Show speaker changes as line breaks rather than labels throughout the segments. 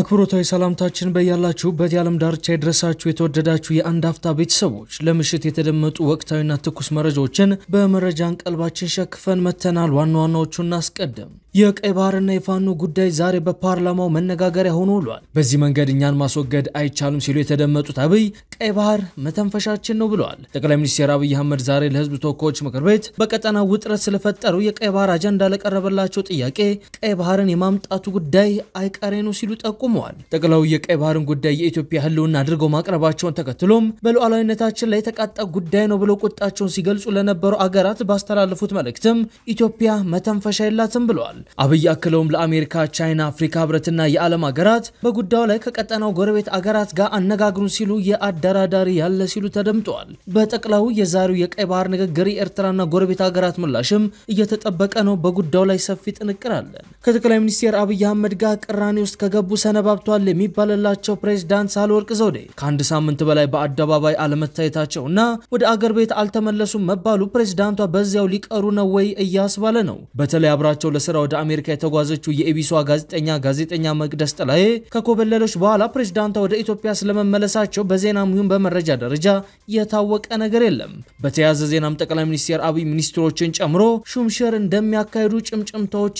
አክብሮታዊ ሰላምታችን በያላችሁበት የዓለም ዳርቻ የደረሳችሁ የተወደዳችሁ የአንድ አፍታ ቤተሰቦች ለምሽት የተደመጡ ወቅታዊና ትኩስ መረጃዎችን በመረጃ እንቀልባችን ሸክፈን መተናል። ዋና ዋናዎቹን እናስቀድም። የቀይ ባህርና የፋኖ ጉዳይ ዛሬ በፓርላማው መነጋገሪያ ሆኖ ውሏል። በዚህ መንገድ እኛን ማስወገድ አይቻልም ሲሉ የተደመጡት አብይ ቀይ ባህር መተንፈሻችን ነው ብለዋል። ጠቅላይ ሚኒስትር አብይ አህመድ ዛሬ ለህዝብ ተወካዮች ምክር ቤት በቀጠና ውጥረት ስለፈጠሩ የቀይ ባህር አጀንዳ ለቀረበላቸው ጥያቄ ቀይ ባህርን የማምጣቱ ጉዳይ አይቀሬ ነው ሲሉ ጠቁመዋል። ጠቅላዩ የቀይ ባህርን ጉዳይ የኢትዮጵያ ህልውና አድርገው ማቅረባቸውን ተከትሎም በሉዓላዊነታችን ላይ የተቃጣ ጉዳይ ነው ብለው ቁጣቸውን ሲገልጹ ለነበሩ አገራት ባስተላለፉት መልእክትም ኢትዮጵያ መተንፈሻ የላትም ብለዋል። አብይ አክለውም ለአሜሪካ፣ ቻይና፣ አፍሪካ ህብረትና የዓለም ሀገራት በጉዳዩ ላይ ከቀጠናው ጎረቤት አገራት ጋር አነጋግሩን ሲሉ የአዳ ተደራዳሪ ያለ ሲሉ ተደምጠዋል። በጠቅላው የዛሬው የቀይ ባህር ንግግር የኤርትራና ጎረቤት ሀገራት ምላሽም እየተጠበቀ ነው። በጉዳዩ ላይ ሰፊ ጥንቅር አለ። ከጠቅላይ ሚኒስትር አብይ አህመድ ጋር ቅራኔ ውስጥ ከገቡ ሰነባብቷል የሚባልላቸው ፕሬዝዳንት ሳህለወርቅ ዘውዴ ከአንድ ሳምንት በላይ በአደባባይ አለመታየታቸው እና ወደ አገር ቤት አልተመለሱም መባሉ ፕሬዝዳንቷ በዚያው ሊቀሩ ነው ወይ እያስባለ ነው። በተለይ አብራቸው ለስራ ወደ አሜሪካ የተጓዘችው የኢቢሷ ጋዜጠኛ ጋዜጠኛ መቅደስ ጥላዬ ከኮበለሎች በኋላ ፕሬዝዳንቷ ወደ ኢትዮጵያ ስለመመለሳቸው በዜና ይሁን በመረጃ ደረጃ የታወቀ ነገር የለም። በተያያዘ ዜናም ጠቅላይ ሚኒስትር አብይ ሚኒስትሮችን ጨምሮ ሹምሽር እንደሚያካሂዱ ጭምጭምታዎች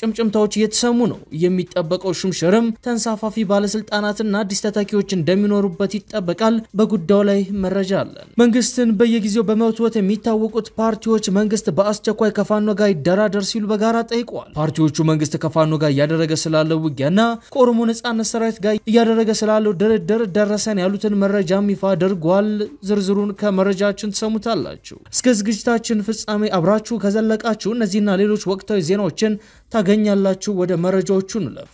ጭምጭምታዎች እየተሰሙ ነው። የሚጠበቀው ሹምሽርም ተንሳፋፊ ባለስልጣናትና አዲስ ተተኪዎች እንደሚኖሩበት ይጠበቃል። በጉዳዩ ላይ መረጃ አለን። መንግስትን በየጊዜው በመወትወት የሚታወቁት ፓርቲዎች መንግስት በአስቸኳይ ከፋኖ ጋር ይደራደር ሲሉ በጋራ ጠይቀዋል። ፓርቲዎቹ መንግስት ከፋኖ ጋር እያደረገ ስላለው ውጊያና ከኦሮሞ ነጻነት ሰራዊት ጋር እያደረገ ስላለው ድርድር ደረሰን ያሉትን መረጃም ይፋ አድርጓል። ዝርዝሩን ከመረጃችን ትሰሙታላችሁ። እስከ ዝግጅታችን ፍጻሜ አብራችሁ ከዘለቃችሁ እነዚህና ሌሎች ወቅታዊ ዜናዎችን ታገኛላችሁ። ወደ መረጃዎቹ እንለፍ።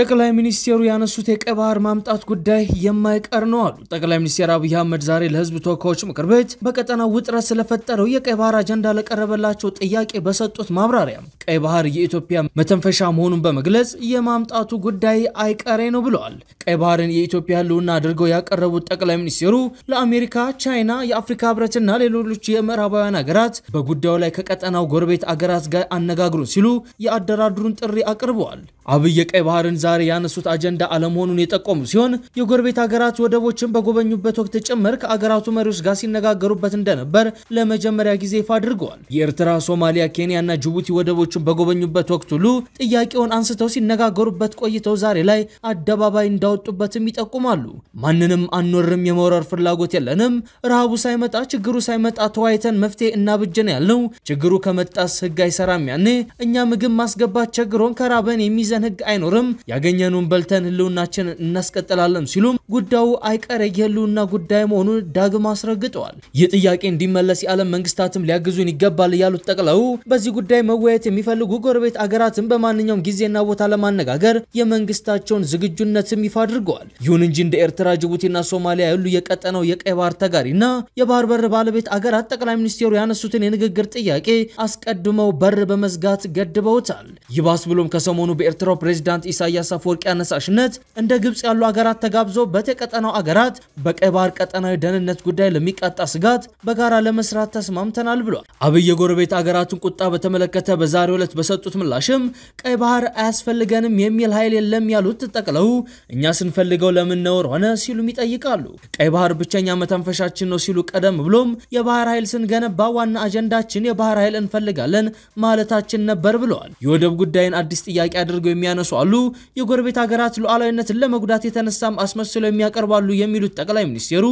ጠቅላይ ሚኒስቴሩ ያነሱት የቀይ ባህር ማምጣት ጉዳይ የማይቀር ነው አሉ። ጠቅላይ ሚኒስቴር አብይ አህመድ ዛሬ ለህዝብ ተወካዮች ምክር ቤት በቀጠናው ውጥረት ስለፈጠረው የቀይ ባህር አጀንዳ ለቀረበላቸው ጥያቄ በሰጡት ማብራሪያ ቀይ ባህር የኢትዮጵያ መተንፈሻ መሆኑን በመግለጽ የማምጣቱ ጉዳይ አይቀሬ ነው ብለዋል። ቀይ ባህርን የኢትዮጵያ ህልውና አድርገው ያቀረቡት ጠቅላይ ሚኒስቴሩ ለአሜሪካ፣ ቻይና፣ የአፍሪካ ህብረትና ሌሎች የምዕራባውያን ሀገራት በጉዳዩ ላይ ከቀጠናው ጎረቤት አገራት ጋር አነጋግሩን ሲሉ የአደራድሩን ጥሪ አቅርበዋል። አብይ የቀይ ባህርን ዛሬ ያነሱት አጀንዳ አለመሆኑን የጠቆሙ ሲሆን የጎረቤት ሀገራት ወደቦችን በጎበኙበት ወቅት ጭምር ከአገራቱ መሪዎች ጋር ሲነጋገሩበት እንደነበር ለመጀመሪያ ጊዜ ይፋ አድርገዋል። የኤርትራ፣ ሶማሊያ፣ ኬንያና ጅቡቲ ወደቦችን በጎበኙበት ወቅት ሁሉ ጥያቄውን አንስተው ሲነጋገሩበት ቆይተው ዛሬ ላይ አደባባይ እንዳወጡበትም ይጠቁማሉ። ማንንም አንወርም፣ የመውረር ፍላጎት የለንም። ረሃቡ ሳይመጣ ችግሩ ሳይመጣ ተወያይተን መፍትሄ እናብጀን ያልነው ችግሩ ከመጣስ ህግ አይሰራም። ያኔ እኛ ምግብ ማስገባት ቸግሮን ከራበን የሚዘን ህግ አይኖርም። ያገኘኑን በልተን ህልውናችን እናስቀጥላለን ሲሉም ጉዳዩ አይቀሬ የህልውና ጉዳይ መሆኑን ዳግም አስረግጠዋል። ይህ ጥያቄ እንዲመለስ የዓለም መንግስታትም ሊያግዙን ይገባል ያሉት ጠቅለው በዚህ ጉዳይ መወያየት የሚፈልጉ ጎረቤት አገራትን በማንኛውም ጊዜና ቦታ ለማነጋገር የመንግስታቸውን ዝግጁነትም ይፋ አድርገዋል። ይሁን እንጂ እንደ ኤርትራ፣ ጅቡቲና ሶማሊያ ያሉ የቀጠነው የቀይ ባህር ተጋሪና የባህር በር ባለቤት አገራት ጠቅላይ ሚኒስቴሩ ያነሱትን የንግግር ጥያቄ አስቀድመው በር በመዝጋት ገድበውታል። ይባስ ብሎም ከሰሞኑ በኤርትራው ፕሬዚዳንት ኢሳያስ የኢሳያስ አፈወርቂ አነሳሽነት እንደ ግብፅ ያሉ አገራት ተጋብዞ በተቀጠናው አገራት በቀይ ባህር ቀጠናዊ ደህንነት ጉዳይ ለሚቃጣ ስጋት በጋራ ለመስራት ተስማምተናል ብሏል። አብይ የጎረቤት አገራትን ቁጣ በተመለከተ በዛሬው ዕለት በሰጡት ምላሽም ቀይ ባህር አያስፈልገንም የሚል ኃይል የለም ያሉት ጠቅለው እኛ ስንፈልገው ለምን ነውር ሆነ ሲሉም ይጠይቃሉ። ቀይ ባህር ብቸኛ መተንፈሻችን ነው ሲሉ ቀደም ብሎም የባህር ኃይል ስንገነባ ዋና አጀንዳችን የባህር ኃይል እንፈልጋለን ማለታችን ነበር ብለዋል። የወደብ ጉዳይን አዲስ ጥያቄ አድርገው የሚያነሱ አሉ። የጎረቤት ሀገራት ሉዓላዊነትን ለመጉዳት የተነሳም አስመስለው የሚያቀርባሉ የሚሉት ጠቅላይ ሚኒስትሩ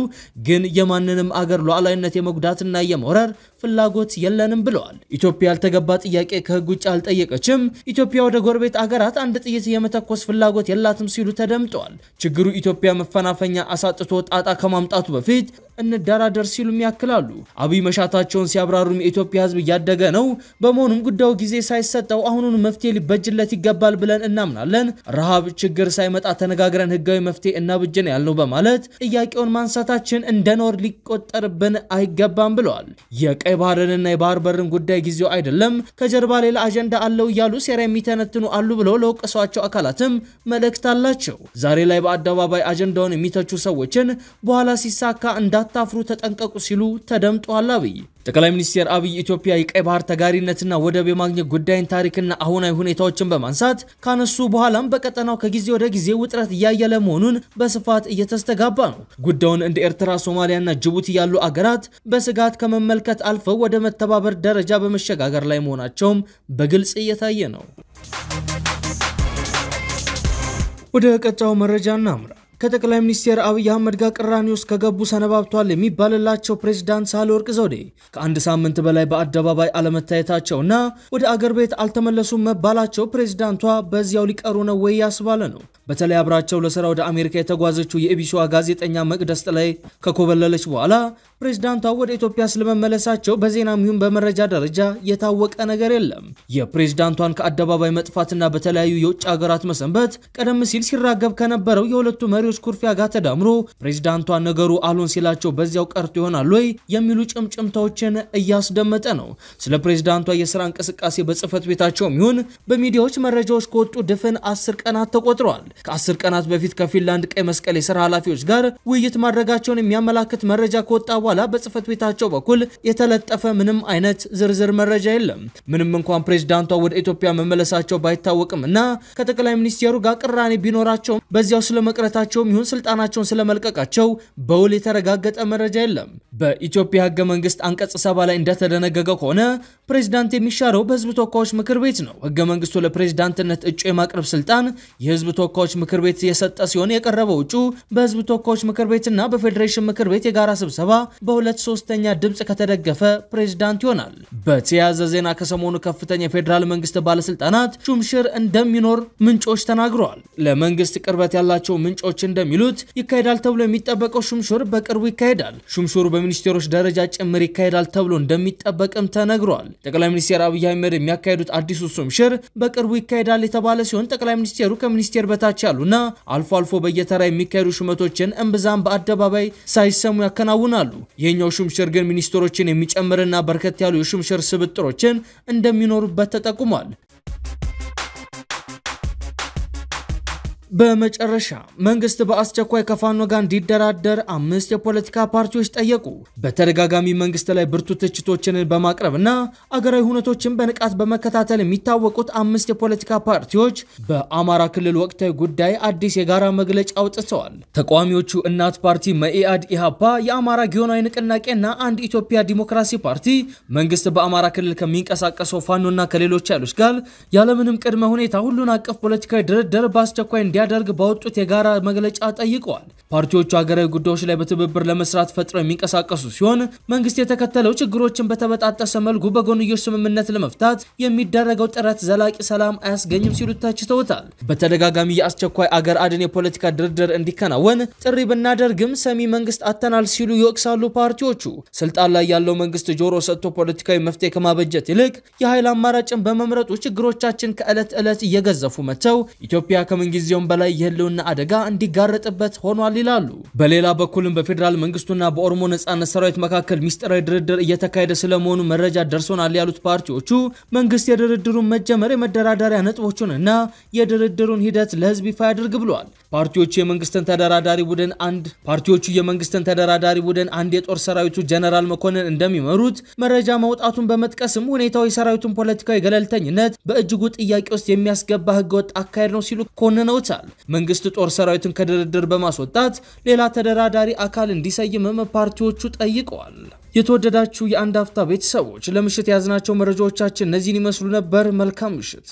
ግን የማንንም አገር ሉዓላዊነት የመጉዳትና የመውረር ፍላጎት የለንም ብለዋል። ኢትዮጵያ ያልተገባ ጥያቄ ከህግ ውጭ አልጠየቀችም፣ ኢትዮጵያ ወደ ጎረቤት አገራት አንድ ጥይት የመተኮስ ፍላጎት የላትም ሲሉ ተደምጠዋል። ችግሩ ኢትዮጵያ መፈናፈኛ አሳጥቶ ጣጣ ከማምጣቱ በፊት እንደራደር ሲሉም ያክላሉ። አብይ መሻታቸውን ሲያብራሩም የኢትዮጵያ ህዝብ እያደገ ነው፣ በመሆኑም ጉዳዩ ጊዜ ሳይሰጠው አሁኑን መፍትሄ ሊበጅለት ይገባል ብለን እናምናለን። ረሃብ ችግር ሳይመጣ ተነጋግረን ህጋዊ መፍትሄ እናብጅን ያልነው በማለት ጥያቄውን ማንሳታችን እንደ ኖር ሊቆጠርብን አይገባም ብለዋል። የቀይ ባህርንና የባህር በርን ጉዳይ ጊዜው አይደለም፣ ከጀርባ ሌላ አጀንዳ አለው እያሉ ሴራ የሚተነትኑ አሉ ብለው ለወቀሷቸው አካላትም መልእክት አላቸው። ዛሬ ላይ በአደባባይ አጀንዳውን የሚተቹ ሰዎችን በኋላ ሲሳካ እንዳ እንዳታፍሩ ተጠንቀቁ ሲሉ ተደምጧል። አብይ ጠቅላይ ሚኒስትር አብይ ኢትዮጵያ የቀይ ባህር ተጋሪነትና ወደብ የማግኘት ጉዳይን ታሪክና አሁናዊ ሁኔታዎችን በማንሳት ካነሱ በኋላም በቀጠናው ከጊዜ ወደ ጊዜ ውጥረት እያየለ መሆኑን በስፋት እየተስተጋባ ነው። ጉዳዩን እንደ ኤርትራ፣ ሶማሊያና ጅቡቲ ያሉ አገራት በስጋት ከመመልከት አልፈው ወደ መተባበር ደረጃ በመሸጋገር ላይ መሆናቸውም በግልጽ እየታየ ነው። ወደ ቀጣዩ መረጃ እናምራ። ከጠቅላይ ሚኒስትር አብይ አህመድ ጋር ቅራኔ ውስጥ ከገቡ ሰነባብቷል የሚባልላቸው ፕሬዚዳንት ሳህለወርቅ ዘውዴ ከአንድ ሳምንት በላይ በአደባባይ አለመታየታቸውና ወደ አገር ቤት አልተመለሱም መባላቸው ፕሬዚዳንቷ በዚያው ሊቀሩ ነው ወይ ያስባለ ነው። በተለይ አብራቸው ለስራ ወደ አሜሪካ የተጓዘችው የኢቢሲዋ ጋዜጠኛ መቅደስ ጥላይ ከኮበለለች በኋላ ፕሬዝዳንቷ ወደ ኢትዮጵያ ስለመመለሳቸው በዜናም ይሁን በመረጃ ደረጃ የታወቀ ነገር የለም። የፕሬዝዳንቷን ከአደባባይ መጥፋትና በተለያዩ የውጭ ሀገራት መሰንበት ቀደም ሲል ሲራገብ ከነበረው የሁለቱ መሪዎች ኩርፊያ ጋር ተዳምሮ ፕሬዝዳንቷ ነገሩ አሎን ሲላቸው በዚያው ቀርቶ ይሆናል ወይ የሚሉ ጭምጭምታዎችን እያስደመጠ ነው። ስለ ፕሬዝዳንቷ የስራ እንቅስቃሴ በጽህፈት ቤታቸውም ይሁን በሚዲያዎች መረጃዎች ከወጡ ድፍን አስር ቀናት ተቆጥረዋል። ከአስር ቀናት በፊት ከፊንላንድ ቀይ መስቀል የስራ ኃላፊዎች ጋር ውይይት ማድረጋቸውን የሚያመላክት መረጃ ከወጣ በኋላ በኋላ በጽህፈት ቤታቸው በኩል የተለጠፈ ምንም አይነት ዝርዝር መረጃ የለም። ምንም እንኳን ፕሬዝዳንቷ ወደ ኢትዮጵያ መመለሳቸው ባይታወቅም እና ከጠቅላይ ሚኒስቴሩ ጋር ቅራኔ ቢኖራቸውም በዚያው ስለመቅረታቸውም ይሁን ስልጣናቸውን ስለመልቀቃቸው በውል የተረጋገጠ መረጃ የለም። በኢትዮጵያ ህገ መንግስት አንቀጽ ሰባ ላይ እንደተደነገገ ከሆነ ፕሬዝዳንት የሚሻረው በህዝብ ተወካዮች ምክር ቤት ነው። ህገ መንግስቱ ለፕሬዚዳንትነት እጩ የማቅረብ ስልጣን የህዝብ ተወካዮች ምክር ቤት የሰጠ ሲሆን የቀረበው እጩ በህዝብ ተወካዮች ምክር ቤትና በፌዴሬሽን ምክር ቤት የጋራ ስብሰባ በሁለት ሶስተኛ ድምፅ ከተደገፈ ፕሬዝዳንት ይሆናል። በተያያዘ ዜና ከሰሞኑ ከፍተኛ የፌዴራል መንግስት ባለስልጣናት ሹምሽር እንደሚኖር ምንጮች ተናግረዋል። ለመንግስት ቅርበት ያላቸው ምንጮች እንደሚሉት ይካሄዳል ተብሎ የሚጠበቀው ሹምሽር በቅርቡ ይካሄዳል። ሹምሽሩ በሚኒስቴሮች ደረጃ ጭምር ይካሄዳል ተብሎ እንደሚጠበቅም ተነግሯል። ጠቅላይ ሚኒስቴር አብይ አህመድ የሚያካሄዱት አዲሱ ሹምሽር በቅርቡ ይካሄዳል የተባለ ሲሆን ጠቅላይ ሚኒስቴሩ ከሚኒስቴር በታች ያሉና አልፎ አልፎ በየተራ የሚካሄዱ ሹመቶችን እምብዛም በአደባባይ ሳይሰሙ ያከናውናሉ። ይህኛው ሹምሽር ግን ሚኒስትሮችን የሚጨምርና በርከት ያሉ የሹምሽር ስብጥሮችን እንደሚኖሩበት ተጠቁሟል። በመጨረሻ መንግስት በአስቸኳይ ከፋኖ ጋር እንዲደራደር አምስት የፖለቲካ ፓርቲዎች ጠየቁ። በተደጋጋሚ መንግስት ላይ ብርቱ ትችቶችን በማቅረብ እና አገራዊ ሁነቶችን በንቃት በመከታተል የሚታወቁት አምስት የፖለቲካ ፓርቲዎች በአማራ ክልል ወቅታዊ ጉዳይ አዲስ የጋራ መግለጫ አውጥተዋል። ተቃዋሚዎቹ እናት ፓርቲ፣ መኢአድ፣ ኢሃፓ፣ የአማራ ጊዮናዊ ንቅናቄና አንድ ኢትዮጵያ ዲሞክራሲ ፓርቲ መንግስት በአማራ ክልል ከሚንቀሳቀሰው ፋኖና ከሌሎች ኃይሎች ጋር ያለምንም ቅድመ ሁኔታ ሁሉን አቀፍ ፖለቲካዊ ድርድር በአስቸኳይ እንዲያ እንዲያደርግ በወጡት የጋራ መግለጫ ጠይቀዋል። ፓርቲዎቹ ሀገራዊ ጉዳዮች ላይ በትብብር ለመስራት ፈጥረው የሚንቀሳቀሱ ሲሆን መንግስት የተከተለው ችግሮችን በተበጣጠሰ መልኩ በጎንዮሽ ስምምነት ለመፍታት የሚደረገው ጥረት ዘላቂ ሰላም አያስገኝም ሲሉ ተችተውታል። በተደጋጋሚ የአስቸኳይ አገር አድን የፖለቲካ ድርድር እንዲከናወን ጥሪ ብናደርግም ሰሚ መንግስት አተናል ሲሉ ይወቅሳሉ። ፓርቲዎቹ ስልጣን ላይ ያለው መንግስት ጆሮ ሰጥቶ ፖለቲካዊ መፍትሄ ከማበጀት ይልቅ የኃይል አማራጭን በመምረጡ ችግሮቻችን ከዕለት ዕለት እየገዘፉ መጥተው ኢትዮጵያ ከምንጊዜው ከመቼውም በላይ የህልውና አደጋ እንዲጋረጥበት ሆኗል ይላሉ። በሌላ በኩልም በፌዴራል መንግስቱና በኦሮሞ ነጻነት ሰራዊት መካከል ሚስጥራዊ ድርድር እየተካሄደ ስለመሆኑ መረጃ ደርሶናል ያሉት ፓርቲዎቹ መንግስት የድርድሩን መጀመር የመደራደሪያ እና የድርድሩን ሂደት ለህዝብ ይፋ ያድርግ ብሏል። ፓርቲዎቹ የመንግስትን ተደራዳሪ ቡድን አንድ ፓርቲዎቹ የመንግስትን ተደራዳሪ ቡድን አንድ የጦር ሰራዊቱ ጀነራል መኮንን እንደሚመሩት መረጃ መውጣቱን በመጥቀስም ሁኔታው የሰራዊቱን ፖለቲካዊ ገለልተኝነት በእጅጉ ጥያቄ ውስጥ የሚያስገባ ህገወጥ አካሄድ ነው ሲሉ ኮንነውታል። ይጠቅሳል። መንግስት ጦር ሰራዊትን ከድርድር በማስወጣት ሌላ ተደራዳሪ አካል እንዲሰይምም ፓርቲዎቹ ጠይቀዋል። የተወደዳችሁ የአንድ አፍታ ቤተሰቦች ለምሽት የያዝናቸው መረጃዎቻችን እነዚህን ይመስሉ ነበር። መልካም ምሽት።